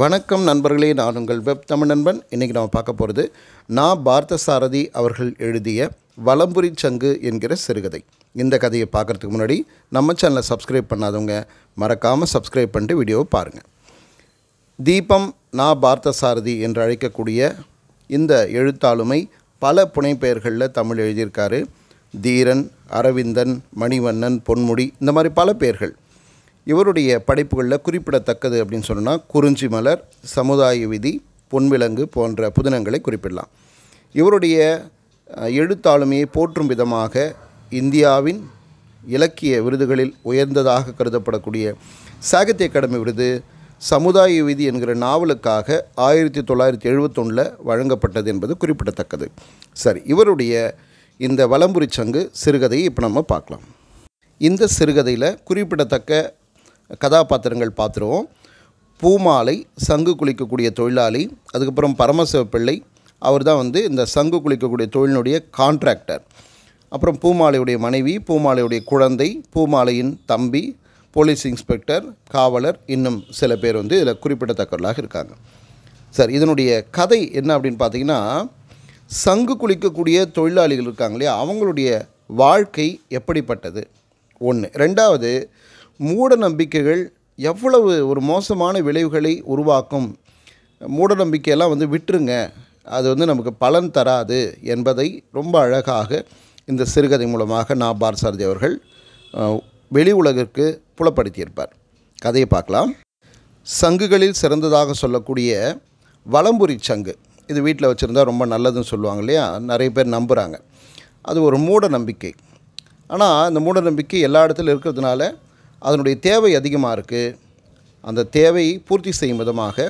வணக்கம் நண்பர்களே நான் உங்கள் வெப் தமிழ் நண்பன் இன்றைக்கி நாம் பார்க்க போகிறது நான் பார்த்த சாரதி அவர்கள் எழுதிய வலம்புரி சங்கு என்கிற சிறுகதை இந்த கதையை பார்க்குறதுக்கு முன்னாடி நம்ம சேனலை சப்ஸ்கிரைப் பண்ணாதவங்க மறக்காமல் சப்ஸ்கிரைப் பண்ணிட்டு வீடியோவை பாருங்கள் தீபம் நான் பார்த்த சாரதி என்று அழைக்கக்கூடிய இந்த எழுத்தாளுமை பல புனைப்பெயர்களில் தமிழ் எழுதியிருக்காரு தீரன் அரவிந்தன் மணிவண்ணன் பொன்முடி இந்த மாதிரி பல பெயர்கள் இவருடைய படைப்புகளில் குறிப்பிடத்தக்கது அப்படின்னு சொன்னால் குறிஞ்சி மலர் சமுதாய விதி பொன்விலங்கு போன்ற புதினங்களை குறிப்பிடலாம் இவருடைய எழுத்தாளுமையை போற்றும் விதமாக இந்தியாவின் இலக்கிய விருதுகளில் உயர்ந்ததாக கருதப்படக்கூடிய சாகித்ய அகாடமி விருது சமுதாய விதி என்கிற நாவலுக்காக ஆயிரத்தி தொள்ளாயிரத்தி எழுபத்தொன்னில் வழங்கப்பட்டது என்பது குறிப்பிடத்தக்கது சரி இவருடைய இந்த வலம்புரி சங்கு சிறுகதையை இப்போ நம்ம பார்க்கலாம் இந்த சிறுகதையில் குறிப்பிடத்தக்க கதாபாத்திரங்கள் பார்த்துருவோம் பூமாலை சங்கு குளிக்கக்கூடிய தொழிலாளி அதுக்கப்புறம் பரமசிவ பிள்ளை அவர் தான் வந்து இந்த சங்கு குளிக்கக்கூடிய தொழிலினுடைய கான்ட்ராக்டர் அப்புறம் பூமாலையுடைய மனைவி பூமாலையுடைய குழந்தை பூமாலையின் தம்பி போலீஸ் இன்ஸ்பெக்டர் காவலர் இன்னும் சில பேர் வந்து இதில் குறிப்பிடத்தக்கவர்களாக இருக்காங்க சார் இதனுடைய கதை என்ன அப்படின்னு பார்த்தீங்கன்னா சங்கு குளிக்கக்கூடிய தொழிலாளிகள் இருக்காங்க இல்லையா அவங்களுடைய வாழ்க்கை எப்படிப்பட்டது ஒன்று ரெண்டாவது மூட நம்பிக்கைகள் எவ்வளவு ஒரு மோசமான விளைவுகளை உருவாக்கும் மூட நம்பிக்கையெல்லாம் வந்து விட்டுருங்க அது வந்து நமக்கு பலன் தராது என்பதை ரொம்ப அழகாக இந்த சிறுகதை மூலமாக நா பாரசாரதி அவர்கள் வெளி உலகிற்கு புலப்படுத்தியிருப்பார் கதையை பார்க்கலாம் சங்குகளில் சிறந்ததாக சொல்லக்கூடிய வளம்புரி சங்கு இது வீட்டில் வச்சுருந்தா ரொம்ப நல்லதுன்னு சொல்லுவாங்க இல்லையா நிறைய பேர் நம்புகிறாங்க அது ஒரு மூட நம்பிக்கை ஆனால் அந்த மூட நம்பிக்கை எல்லா இடத்துல இருக்கிறதுனால அதனுடைய தேவை அதிகமாக இருக்குது அந்த தேவையை பூர்த்தி செய்யும் விதமாக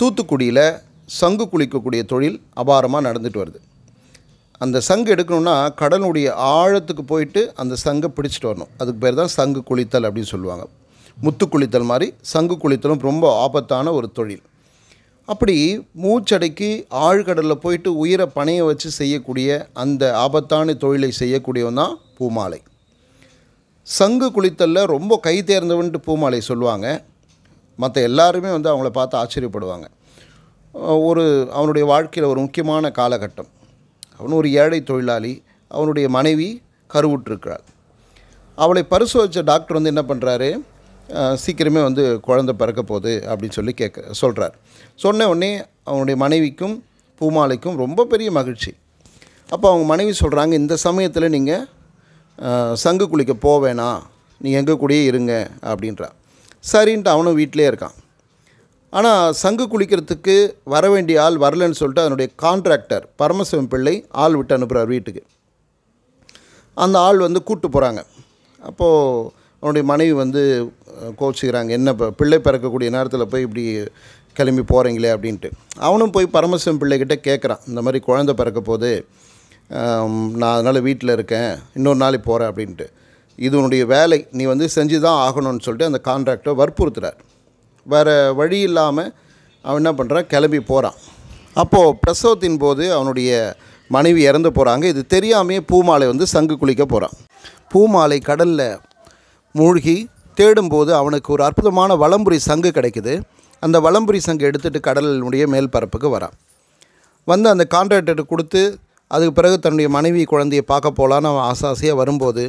தூத்துக்குடியில் சங்கு குளிக்கக்கூடிய தொழில் அபாரமாக நடந்துட்டு வருது அந்த சங்கு எடுக்கணுன்னா கடலுடைய ஆழத்துக்கு போயிட்டு அந்த சங்கை பிடிச்சிட்டு வரணும் அதுக்கு பேர் தான் சங்கு குளித்தல் அப்படின்னு சொல்லுவாங்க முத்து குளித்தல் மாதிரி சங்கு குளித்தலும் ரொம்ப ஆபத்தான ஒரு தொழில் அப்படி மூச்சடைக்கு ஆழ்கடலில் போயிட்டு உயிரை பணையை வச்சு செய்யக்கூடிய அந்த ஆபத்தான தொழிலை செய்யக்கூடியவன் தான் பூமாலை சங்கு குளித்தலில் ரொம்ப கை தேர்ந்தவன்ட்டு பூமாலை சொல்லுவாங்க மற்ற எல்லாருமே வந்து அவங்கள பார்த்து ஆச்சரியப்படுவாங்க ஒரு அவனுடைய வாழ்க்கையில் ஒரு முக்கியமான காலகட்டம் அவன் ஒரு ஏழை தொழிலாளி அவனுடைய மனைவி கருவுற்றிருக்கிறாள் அவளை பரிசோதித்த டாக்டர் வந்து என்ன பண்ணுறாரு சீக்கிரமே வந்து குழந்த பிறக்க போகுது அப்படின்னு சொல்லி கேட்க சொல்கிறார் சொன்ன உடனே அவனுடைய மனைவிக்கும் பூமாலைக்கும் ரொம்ப பெரிய மகிழ்ச்சி அப்போ அவங்க மனைவி சொல்கிறாங்க இந்த சமயத்தில் நீங்கள் சங்கு குளிக்க போவேணா நீ எங்கள் கூடயே இருங்க அப்படின்றா சரின்ட்டு அவனும் வீட்டிலே இருக்கான் ஆனால் சங்கு குளிக்கிறதுக்கு வர வேண்டிய ஆள் வரலன்னு சொல்லிட்டு அதனுடைய கான்ட்ராக்டர் பரமசிவம் பிள்ளை ஆள் விட்டு அனுப்புகிறார் வீட்டுக்கு அந்த ஆள் வந்து கூட்டு போகிறாங்க அப்போது அவனுடைய மனைவி வந்து கோச்சிக்கிறாங்க என்ன இப்போ பிள்ளை பிறக்கக்கூடிய நேரத்தில் போய் இப்படி கிளம்பி போகிறீங்களே அப்படின்ட்டு அவனும் போய் பரமசிவம் பிள்ளைகிட்ட கேட்குறான் இந்த மாதிரி குழந்த பிறக்க போது நான் அதனால் வீட்டில் இருக்கேன் இன்னொரு நாளைக்கு போகிறேன் அப்படின்ட்டு இது உன்னுடைய வேலை நீ வந்து செஞ்சு தான் ஆகணும்னு சொல்லிட்டு அந்த கான்ட்ராக்டை வற்புறுத்துறார் வேறு வழி இல்லாமல் அவன் என்ன பண்ணுறான் கிளம்பி போகிறான் அப்போது பிரசவத்தின் போது அவனுடைய மனைவி இறந்து போகிறாங்க இது தெரியாமே பூமாலை வந்து சங்கு குளிக்க போகிறான் பூமாலை கடலில் மூழ்கி தேடும்போது அவனுக்கு ஒரு அற்புதமான வளம்புரி சங்கு கிடைக்குது அந்த வளம்புரி சங்கு எடுத்துகிட்டு கடலினுடைய மேல் பரப்புக்கு வரான் வந்து அந்த கான்ட்ராக்டர்கிட்ட கொடுத்து அதுக்கு பிறகு தன்னுடைய மனைவி குழந்தையை பார்க்க போகலான்னு அவன் ஆசாசியாக வரும்போது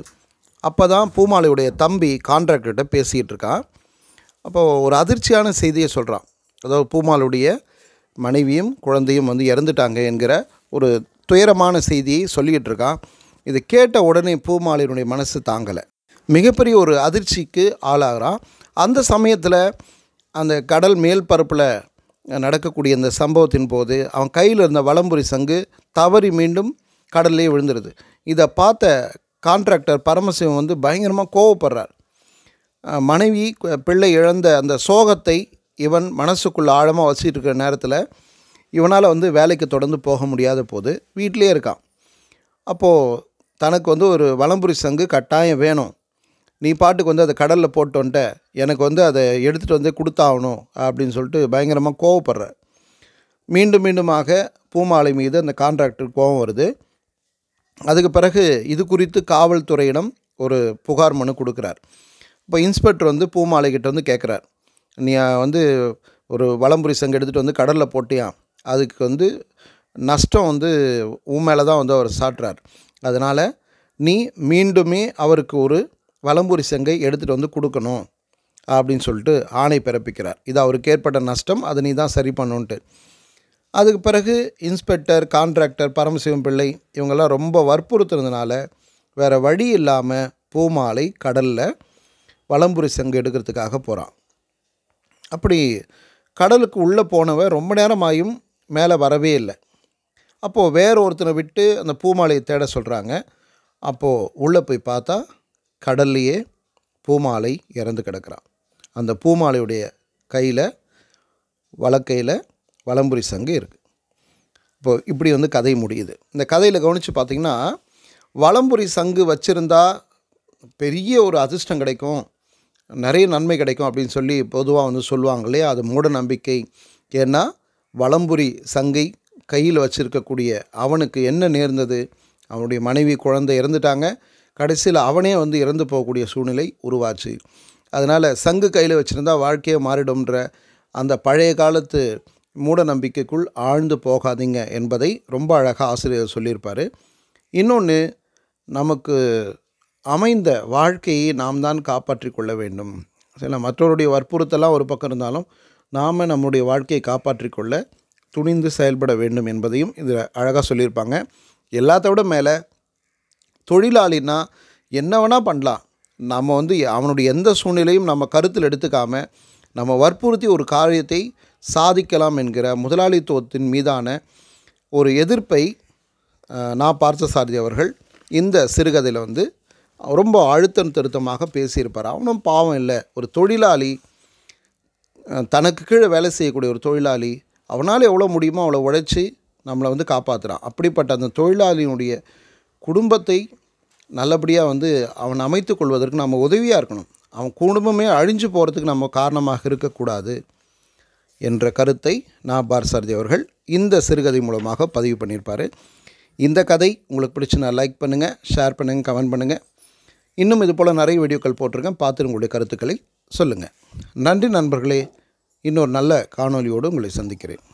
அப்போ தான் பூமாலையுடைய தம்பி கான்ட்ராக்டர்கிட்ட பேசிகிட்டு இருக்கான் அப்போ ஒரு அதிர்ச்சியான செய்தியை சொல்கிறான் அதாவது பூமாலுடைய மனைவியும் குழந்தையும் வந்து இறந்துட்டாங்க என்கிற ஒரு துயரமான செய்தியை சொல்லிக்கிட்டு இருக்கான் இதை கேட்ட உடனே பூமாலையினுடைய மனசு தாங்கலை மிகப்பெரிய ஒரு அதிர்ச்சிக்கு ஆளாகிறான் அந்த சமயத்தில் அந்த கடல் மேல் பரப்பில் நடக்கக்கூடிய இந்த சம்பவத்தின் போது அவன் கையில் இருந்த வளம்புரி சங்கு தவறி மீண்டும் கடல்லே விழுந்துடுது இதை பார்த்த கான்ட்ராக்டர் பரமசிவம் வந்து பயங்கரமாக கோவப்படுறார் மனைவி பிள்ளை இழந்த அந்த சோகத்தை இவன் மனசுக்குள்ளே ஆழமாக வசிட்டு இருக்கிற நேரத்தில் இவனால் வந்து வேலைக்கு தொடர்ந்து போக முடியாத போது வீட்டிலே இருக்கான் அப்போது தனக்கு வந்து ஒரு வளம்புரி சங்கு கட்டாயம் வேணும் நீ பாட்டுக்கு வந்து அதை கடலில் போட்டு வந்துட்ட எனக்கு வந்து அதை எடுத்துகிட்டு வந்து கொடுத்தாகணும் அப்படின்னு சொல்லிட்டு பயங்கரமாக கோவப்படுற மீண்டும் மீண்டுமாக பூமாலை மீது அந்த கான்ட்ராக்டர் கோவம் வருது அதுக்கு பிறகு இது குறித்து காவல்துறையிடம் ஒரு புகார் மனு கொடுக்குறார் இப்போ இன்ஸ்பெக்டர் வந்து பூமாலை கிட்டே வந்து கேட்குறார் நீ வந்து ஒரு வளம்புரி சங்கம் எடுத்துகிட்டு வந்து கடலில் போட்டியா அதுக்கு வந்து நஷ்டம் வந்து உன் மேலே தான் வந்து அவர் சாட்டுறார் அதனால் நீ மீண்டுமே அவருக்கு ஒரு வலம்பூரி செங்கை எடுத்துகிட்டு வந்து கொடுக்கணும் அப்படின்னு சொல்லிட்டு ஆணை பிறப்பிக்கிறார் இது அவருக்கு ஏற்பட்ட நஷ்டம் அதை நீ தான் சரி பண்ணுன்ட்டு அதுக்கு பிறகு இன்ஸ்பெக்டர் கான்ட்ராக்டர் பரமசிவம் பிள்ளை இவங்கெல்லாம் ரொம்ப வற்புறுத்துனதுனால வேறு வழி இல்லாமல் பூமாலை கடலில் வலம்புரி செங்கு எடுக்கிறதுக்காக போகிறான் அப்படி கடலுக்கு உள்ளே போனவன் ரொம்ப நேரமாயும் மேலே வரவே இல்லை அப்போது வேறு ஒருத்தனை விட்டு அந்த பூமாலையை தேட சொல்கிறாங்க அப்போது உள்ளே போய் பார்த்தா கடல்லையே பூமாலை இறந்து கிடக்கிறான் அந்த பூமாலையுடைய கையில் வழக்கையில் வலம்புரி சங்கு இருக்குது இப்போ இப்படி வந்து கதை முடியுது இந்த கதையில் கவனித்து பார்த்திங்கன்னா வலம்புரி சங்கு வச்சுருந்தா பெரிய ஒரு அதிர்ஷ்டம் கிடைக்கும் நிறைய நன்மை கிடைக்கும் அப்படின்னு சொல்லி பொதுவாக வந்து சொல்லுவாங்க இல்லையா அது மூட நம்பிக்கை ஏன்னா வளம்புரி சங்கை கையில் வச்சுருக்கக்கூடிய அவனுக்கு என்ன நேர்ந்தது அவனுடைய மனைவி குழந்தை இறந்துட்டாங்க கடைசியில் அவனே வந்து இறந்து போகக்கூடிய சூழ்நிலை உருவாச்சு அதனால் சங்கு கையில் வச்சுருந்தா வாழ்க்கையை மாறிடும்ன்ற அந்த பழைய காலத்து மூட நம்பிக்கைக்குள் ஆழ்ந்து போகாதீங்க என்பதை ரொம்ப அழகாக ஆசிரியர் சொல்லியிருப்பார் இன்னொன்று நமக்கு அமைந்த வாழ்க்கையை நாம் தான் காப்பாற்றி கொள்ள வேண்டும் சில மற்றவருடைய வற்புறுத்தலாம் ஒரு பக்கம் இருந்தாலும் நாம் நம்முடைய வாழ்க்கையை காப்பாற்றி கொள்ள துணிந்து செயல்பட வேண்டும் என்பதையும் இதில் அழகாக சொல்லியிருப்பாங்க எல்லாத்தோட மேலே தொழிலாளினா என்ன வேணால் பண்ணலாம் நம்ம வந்து அவனுடைய எந்த சூழ்நிலையும் நம்ம கருத்தில் எடுத்துக்காமல் நம்ம வற்புறுத்தி ஒரு காரியத்தை சாதிக்கலாம் என்கிற முதலாளித்துவத்தின் மீதான ஒரு எதிர்ப்பை நான் பார்த்த அவர்கள் இந்த சிறுகதையில் வந்து ரொம்ப அழுத்தம் திருத்தமாக பேசியிருப்பார் அவனும் பாவம் இல்லை ஒரு தொழிலாளி தனக்கு கீழே வேலை செய்யக்கூடிய ஒரு தொழிலாளி அவனால் எவ்வளோ முடியுமோ அவ்வளோ உழைச்சி நம்மளை வந்து காப்பாற்றுறான் அப்படிப்பட்ட அந்த தொழிலாளியினுடைய குடும்பத்தை நல்லபடியாக வந்து அவன் அமைத்து கொள்வதற்கு நம்ம உதவியாக இருக்கணும் அவன் குடும்பமே அழிஞ்சு போகிறதுக்கு நம்ம காரணமாக இருக்கக்கூடாது என்ற கருத்தை நான் பாரசாரதி அவர்கள் இந்த சிறுகதை மூலமாக பதிவு பண்ணியிருப்பார் இந்த கதை உங்களுக்கு பிடிச்சுன்னா லைக் பண்ணுங்கள் ஷேர் பண்ணுங்கள் கமெண்ட் பண்ணுங்கள் இன்னும் இது போல் நிறைய வீடியோக்கள் போட்டிருக்கேன் பார்த்து உங்களுடைய கருத்துக்களை சொல்லுங்கள் நன்றி நண்பர்களே இன்னொரு நல்ல காணொலியோடு உங்களை சந்திக்கிறேன்